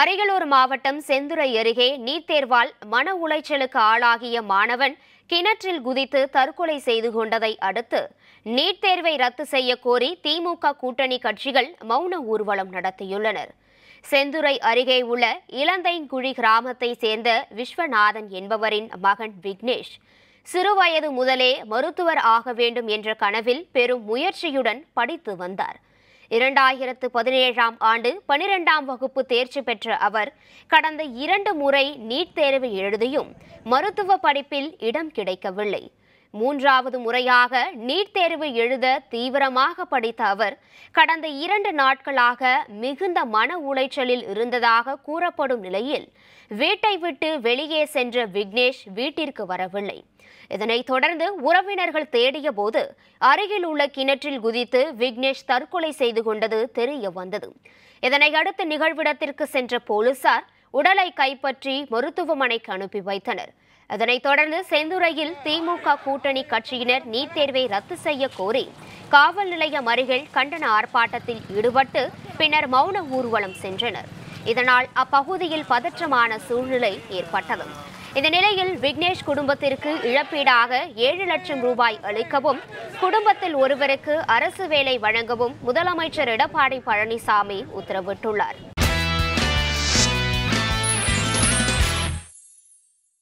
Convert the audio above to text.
அரியலூர் மாவட்டம் செந்துறை அருகே நீட் தேர்வால் மன உளைச்சலுக்கு ஆளாகிய மாணவன் கிணற்றில் குதித்து தற்கொலை செய்து கொண்டதை அடுத்து நீட் தேர்வை ரத்து செய்ய கோரி திமுக கூட்டணி கட்சிகள் மௌன ஊர்வலம் நடத்தியுள்ளனர் செந்துறை அருகே உள்ள இலந்தைங்குழி கிராமத்தை சேர்ந்த விஸ்வநாதன் என்பவரின் மகன் விக்னேஷ் சிறுவயது முதலே மருத்துவர் ஆக வேண்டும் என்ற கனவில் பெரும் முயற்சியுடன் படித்து வந்தார் இரண்டாயிரத்து பதினேழாம் ஆண்டு பனிரெண்டாம் வகுப்பு தேர்ச்சி பெற்ற அவர் கடந்த இரண்டு முறை நீட் தேர்வு எழுதியும் மருத்துவ படிப்பில் இடம் கிடைக்கவில்லை மூன்றாவது முறையாக நீட் தேர்வு எழுத தீவிரமாக படித்த அவர் கடந்த இரண்டு நாட்களாக மிகுந்த மன உளைச்சலில் இருந்ததாக கூறப்படும் நிலையில் வீட்டை விட்டு வெளியே சென்ற விக்னேஷ் வீட்டிற்கு வரவில்லை இதனைத் தொடர்ந்து உறவினர்கள் தேடிய போது அருகில் உள்ள கிணற்றில் குதித்து விக்னேஷ் தற்கொலை செய்து கொண்டது தெரிய வந்தது இதனை அடுத்து நிகழ்விடத்திற்கு சென்ற போலீசார் உடலை கைப்பற்றி மருத்துவமனைக்கு அனுப்பி வைத்தனர் அதனைத் தொடர்ந்து செந்துறையில் திமுக கூட்டணி கட்சியினர் நீட் தேர்வை ரத்து செய்ய கோரி காவல் நிலையம் அருகில் கண்டன ஆர்ப்பாட்டத்தில் ஈடுபட்டு பின்னர் மௌன ஊர்வலம் சென்றனர் இதனால் அப்பகுதியில் பதற்றமான சூழ்நிலை ஏற்பட்டது இந்த நிலையில் விக்னேஷ் குடும்பத்திற்கு இழப்பீடாக ஏழு லட்சம் ரூபாய் அளிக்கவும் குடும்பத்தில் ஒருவருக்கு அரசு வேலை வழங்கவும் முதலமைச்சர் எடப்பாடி பழனிசாமி உத்தரவிட்டுள்ளார்